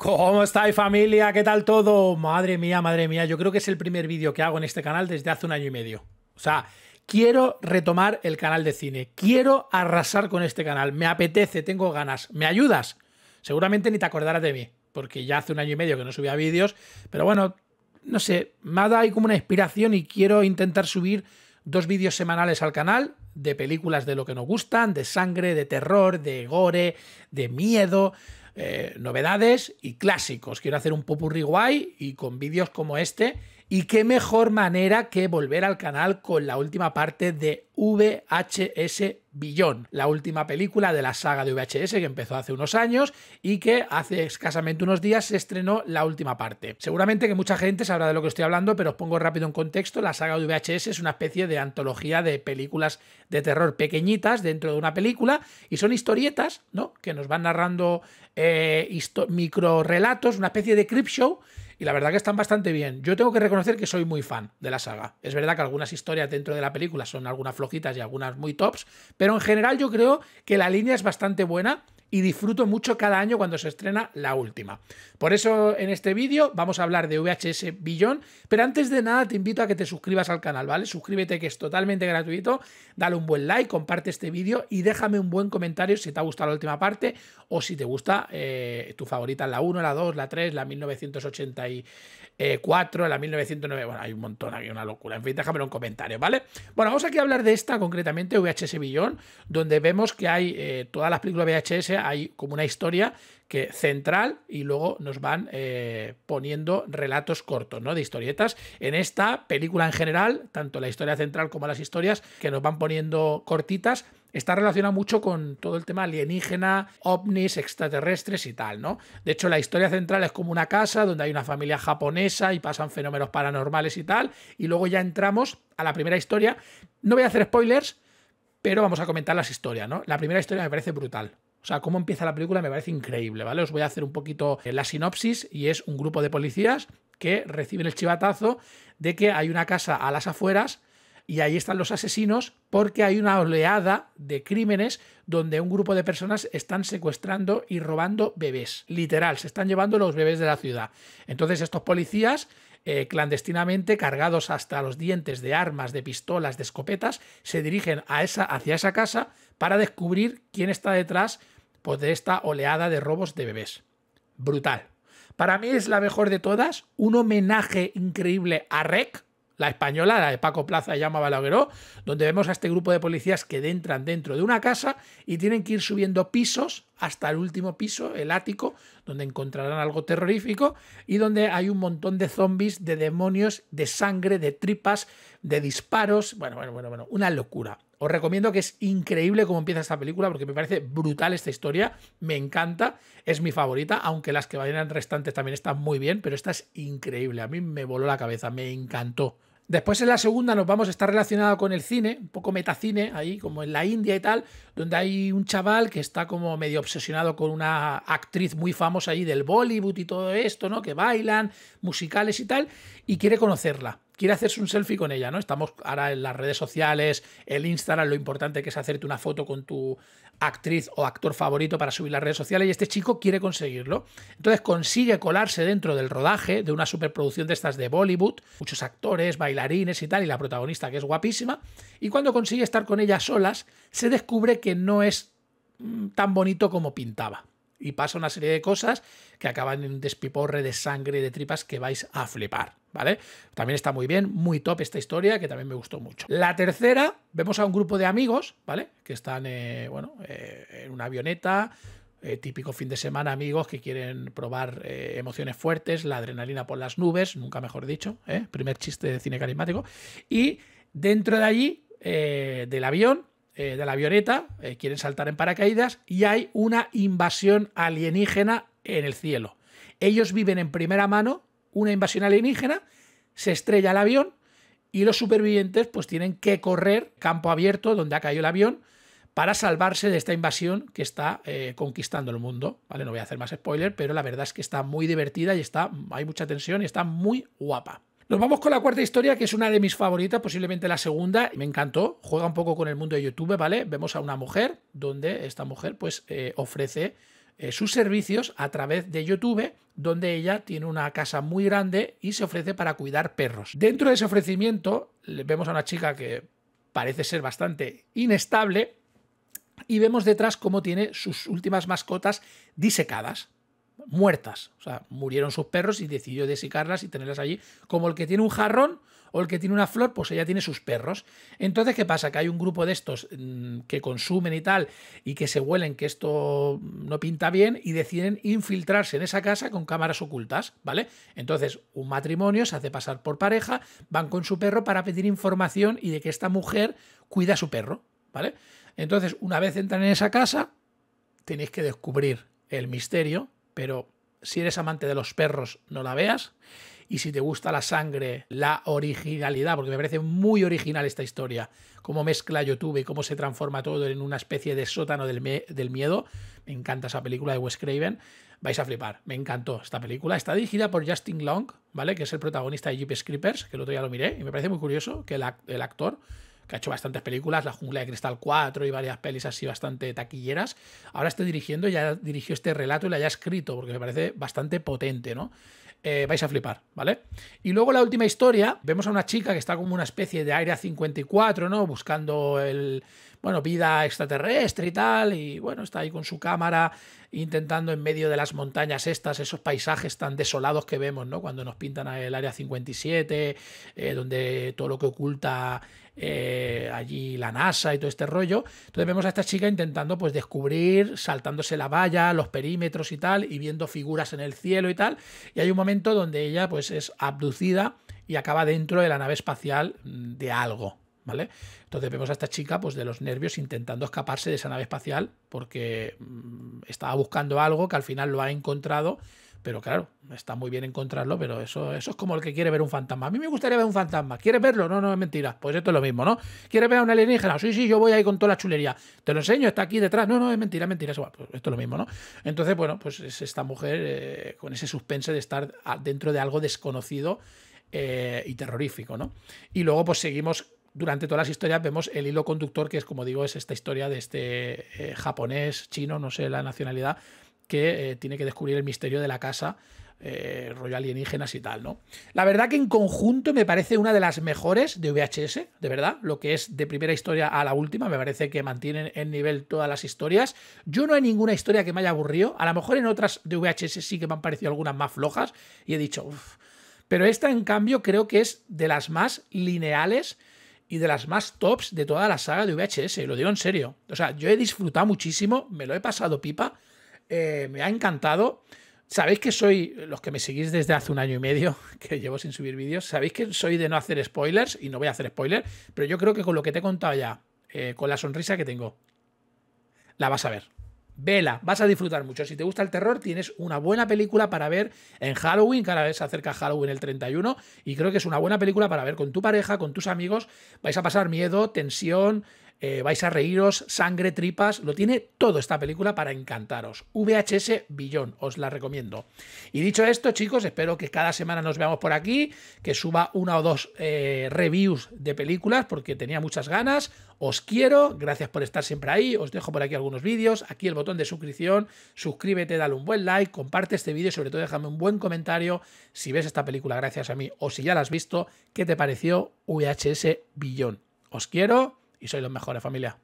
¿Cómo estáis familia? ¿Qué tal todo? Madre mía, madre mía, yo creo que es el primer vídeo que hago en este canal desde hace un año y medio. O sea, quiero retomar el canal de cine, quiero arrasar con este canal, me apetece, tengo ganas, ¿me ayudas? Seguramente ni te acordarás de mí, porque ya hace un año y medio que no subía vídeos, pero bueno, no sé, me ha dado ahí como una inspiración y quiero intentar subir dos vídeos semanales al canal de películas de lo que nos gustan, de sangre, de terror, de gore, de miedo. Eh, novedades y clásicos. Quiero hacer un popurri guay y con vídeos como este. Y qué mejor manera que volver al canal con la última parte de VHS Billón, la última película de la saga de VHS que empezó hace unos años y que hace escasamente unos días se estrenó la última parte. Seguramente que mucha gente sabrá de lo que estoy hablando, pero os pongo rápido en contexto. La saga de VHS es una especie de antología de películas de terror pequeñitas dentro de una película y son historietas, ¿no? Que nos van narrando eh, micro relatos, una especie de creep show y la verdad que están bastante bien. Yo tengo que reconocer que soy muy fan de la saga. Es verdad que algunas historias dentro de la película son algunas flojitas y algunas muy tops, pero en general yo creo que la línea es bastante buena y disfruto mucho cada año cuando se estrena la última. Por eso en este vídeo vamos a hablar de VHS Billón, pero antes de nada te invito a que te suscribas al canal, ¿vale? Suscríbete que es totalmente gratuito, dale un buen like, comparte este vídeo y déjame un buen comentario si te ha gustado la última parte o si te gusta eh, tu favorita, la 1, la 2, la 3, la 1984, la 1909, bueno, hay un montón, aquí, una locura, en fin, déjame un comentario ¿vale? Bueno, vamos aquí a hablar de esta concretamente, VHS Billón, donde vemos que hay eh, todas las películas VHS hay como una historia que central y luego nos van eh, poniendo relatos cortos, ¿no? De historietas. En esta película en general, tanto la historia central como las historias que nos van poniendo cortitas, está relacionada mucho con todo el tema alienígena, ovnis, extraterrestres y tal, ¿no? De hecho, la historia central es como una casa donde hay una familia japonesa y pasan fenómenos paranormales y tal, y luego ya entramos a la primera historia. No voy a hacer spoilers, pero vamos a comentar las historias, ¿no? La primera historia me parece brutal. O sea, cómo empieza la película me parece increíble, ¿vale? Os voy a hacer un poquito eh, la sinopsis y es un grupo de policías que reciben el chivatazo de que hay una casa a las afueras y ahí están los asesinos porque hay una oleada de crímenes donde un grupo de personas están secuestrando y robando bebés. Literal, se están llevando los bebés de la ciudad. Entonces estos policías eh, clandestinamente, cargados hasta los dientes de armas, de pistolas, de escopetas, se dirigen a esa, hacia esa casa para descubrir quién está detrás pues, de esta oleada de robos de bebés. Brutal. Para mí es la mejor de todas, un homenaje increíble a Rec, la española, la de Paco Plaza Llama Balagueró, donde vemos a este grupo de policías que entran dentro de una casa y tienen que ir subiendo pisos hasta el último piso, el ático, donde encontrarán algo terrorífico y donde hay un montón de zombies, de demonios, de sangre, de tripas, de disparos. Bueno, bueno, bueno, bueno, una locura. Os recomiendo que es increíble cómo empieza esta película porque me parece brutal esta historia, me encanta, es mi favorita, aunque las que vayan restantes también están muy bien, pero esta es increíble, a mí me voló la cabeza, me encantó. Después en la segunda nos vamos a estar relacionado con el cine, un poco metacine, ahí como en la India y tal, donde hay un chaval que está como medio obsesionado con una actriz muy famosa ahí del Bollywood y todo esto, ¿no? Que bailan, musicales y tal, y quiere conocerla quiere hacerse un selfie con ella, ¿no? Estamos ahora en las redes sociales, el Instagram, lo importante que es hacerte una foto con tu actriz o actor favorito para subir las redes sociales y este chico quiere conseguirlo. Entonces consigue colarse dentro del rodaje de una superproducción de estas de Bollywood, muchos actores, bailarines y tal, y la protagonista que es guapísima, y cuando consigue estar con ella solas, se descubre que no es mm, tan bonito como pintaba y pasa una serie de cosas que acaban en un despiporre de sangre, de tripas que vais a flipar, ¿vale? También está muy bien, muy top esta historia, que también me gustó mucho. La tercera, vemos a un grupo de amigos, ¿vale? Que están, eh, bueno, eh, en una avioneta, eh, típico fin de semana, amigos que quieren probar emociones fuertes, la adrenalina por las nubes, nunca mejor dicho, primer chiste de cine carismático. Y dentro de allí, del avión, eh, de la avioneta, eh, quieren saltar en paracaídas y hay una invasión alienígena en el cielo. Ellos viven en primera mano una invasión alienígena, se estrella el avión y los supervivientes pues tienen que correr campo abierto donde ha caído el avión para salvarse de esta invasión que está eh, conquistando el mundo. Vale, no voy a hacer más spoiler, pero la verdad es que está muy divertida y está, hay mucha tensión y está muy guapa. Nos vamos con la cuarta historia, que es una de mis favoritas, posiblemente la segunda. Me encantó. Juega un poco con el mundo de YouTube, ¿vale? Vemos a una mujer, donde esta mujer, pues, eh, ofrece eh, sus servicios a través de YouTube, donde ella tiene una casa muy grande y se ofrece para cuidar perros. Dentro de ese ofrecimiento, vemos a una chica que parece ser bastante inestable. Y vemos detrás cómo tiene sus últimas mascotas disecadas muertas. O sea, murieron sus perros y decidió desicarlas y tenerlas allí. Como el que tiene un jarrón o el que tiene una flor, pues ella tiene sus perros. Entonces, ¿qué pasa? Que hay un grupo de estos mm, que consumen y tal, y que se huelen que esto no pinta bien, y deciden infiltrarse en esa casa con cámaras ocultas, ¿vale? Entonces, un matrimonio se hace pasar por pareja, van con su perro para pedir información y de que esta mujer cuida a su perro, ¿vale? Entonces, una vez entran en esa casa, tenéis que descubrir el misterio pero si eres amante de los perros, no la veas. Y si te gusta la sangre, la originalidad, porque me parece muy original esta historia, cómo mezcla YouTube y cómo se transforma todo en una especie de sótano del, miedo. Me encanta esa película de Wes Craven. Vais a flipar, me encantó esta película. Está dirigida por Justin Long, ¿vale? Que es el protagonista de Jeep Scrippers, que el otro día lo miré, y me parece muy curioso que el actor que ha hecho bastantes películas, La Jungla de Cristal 4 y varias pelis así bastante taquilleras, ahora está dirigiendo, ya dirigió este relato y la haya escrito, porque me parece bastante potente, ¿no? Eh, vais a flipar, ¿vale? Y luego la última historia, vemos a una chica que está como una especie de Área 54, ¿no? Buscando el, bueno, vida extraterrestre y tal, y bueno, está ahí con su cámara intentando en medio de las montañas estas, esos paisajes tan desolados que vemos, ¿no? Cuando nos pintan el área 57, eh, donde todo lo que oculta eh, allí la NASA y todo este rollo. Entonces vemos a esta chica intentando pues descubrir, saltándose la valla, los perímetros y tal, y viendo figuras en el cielo y tal. Y hay un momento donde ella pues es abducida y acaba dentro de la nave espacial mm, de algo, entonces vemos a esta chica, pues de los nervios, intentando escaparse de esa nave espacial porque mm, estaba buscando algo que al final lo ha encontrado. Pero claro, está muy bien encontrarlo, pero eso, eso es como el que quiere ver un fantasma. A mí me gustaría ver un fantasma. ¿Quieres verlo? No, no, es mentira. Pues esto es lo mismo, ¿no? ¿Quieres ver a un alienígena? Sí, sí, yo voy ahí con toda la chulería. Te lo enseño, está aquí detrás. No, no, es mentira, mentira. Pues esto es lo mismo, ¿no? Entonces, bueno, pues es esta mujer eh, con ese suspense de estar dentro de algo desconocido eh, y terrorífico, ¿no? Y luego, pues seguimos durante todas las historias vemos el hilo conductor, que es, como digo, es esta historia de este eh, japonés, chino, no sé la nacionalidad, que eh, tiene que descubrir el misterio de la casa. royal eh, rollo alienígenas y tal, ¿no? La verdad que en conjunto me parece una de las mejores de VHS, de verdad, lo que es de primera historia a la última, me parece que mantienen en nivel todas las historias. Yo no hay ninguna historia que me haya aburrido, a lo mejor en otras de VHS sí que me han parecido algunas más flojas y he dicho, uff, pero esta en cambio creo que es de las más lineales y de las más tops de toda la saga de VHS, lo digo en serio. O sea, yo he disfrutado muchísimo, me lo he pasado pipa, eh, me ha encantado. Sabéis que soy, los que me seguís desde hace un año y medio, que llevo sin subir vídeos, sabéis que soy de no hacer spoilers y no voy a hacer spoilers, pero yo creo que con lo que te he contado ya, eh, con la sonrisa que tengo, la vas a ver. Vela, vas a disfrutar mucho. Si te gusta el terror, tienes una buena película para ver en Halloween, cada vez se acerca Halloween el 31, y creo que es una buena película para ver con tu pareja, con tus amigos. Vais a pasar miedo, tensión, eh, vais a reíros, sangre, tripas, lo tiene todo esta película para encantaros. VHS Billón, os la recomiendo. Y dicho esto, chicos, espero que cada semana nos veamos por aquí, que suba una o dos eh, reviews de películas, porque tenía muchas ganas. Os quiero, gracias por estar siempre ahí. Os dejo por aquí algunos vídeos, aquí el botón de suscripción, suscríbete, dale un buen like, comparte este vídeo y sobre todo déjame un buen comentario si ves esta película gracias a mí o si ya la has visto, ¿qué te pareció VHS Billón? Os quiero y sois los mejores, familia.